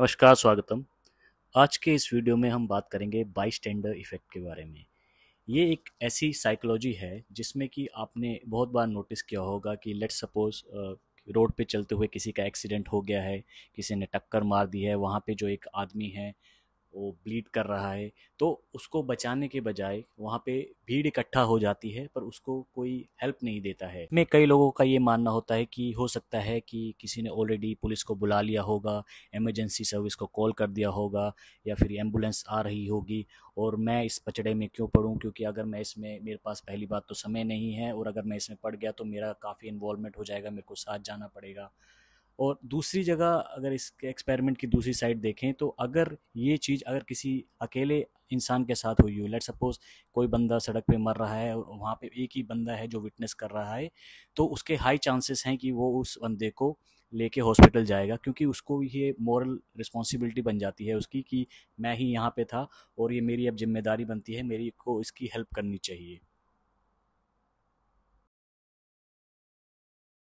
नमस्कार स्वागतम आज के इस वीडियो में हम बात करेंगे बाई स्टैंडर इफ़ेक्ट के बारे में ये एक ऐसी साइकोलॉजी है जिसमें कि आपने बहुत बार नोटिस किया होगा कि लेट्स सपोज रोड पे चलते हुए किसी का एक्सीडेंट हो गया है किसी ने टक्कर मार दी है वहाँ पे जो एक आदमी है वो ब्लीड कर रहा है तो उसको बचाने के बजाय वहाँ पे भीड़ इकट्ठा हो जाती है पर उसको कोई हेल्प नहीं देता है मैं कई लोगों का ये मानना होता है कि हो सकता है कि किसी ने ऑलरेडी पुलिस को बुला लिया होगा एमरजेंसी सर्विस को कॉल कर दिया होगा या फिर एम्बुलेंस आ रही होगी और मैं इस पचड़े में क्यों पढ़ूँ क्योंकि अगर मैं इसमें मेरे पास पहली बात तो समय नहीं है और अगर मैं इसमें पढ़ गया तो मेरा काफ़ी इन्वॉलमेंट हो जाएगा मेरे को साथ जाना पड़ेगा और दूसरी जगह अगर इस एक्सपेरिमेंट की दूसरी साइड देखें तो अगर ये चीज़ अगर किसी अकेले इंसान के साथ हुई हो लेट सपोज कोई बंदा सड़क पे मर रहा है और वहाँ पे एक ही बंदा है जो विटनेस कर रहा है तो उसके हाई चांसेस हैं कि वो उस बंदे को लेके हॉस्पिटल जाएगा क्योंकि उसको ये मॉरल रिस्पॉन्सिबिलिटी बन जाती है उसकी कि मैं ही यहाँ पे था और ये मेरी अब जिम्मेदारी बनती है मेरी को इसकी हेल्प करनी चाहिए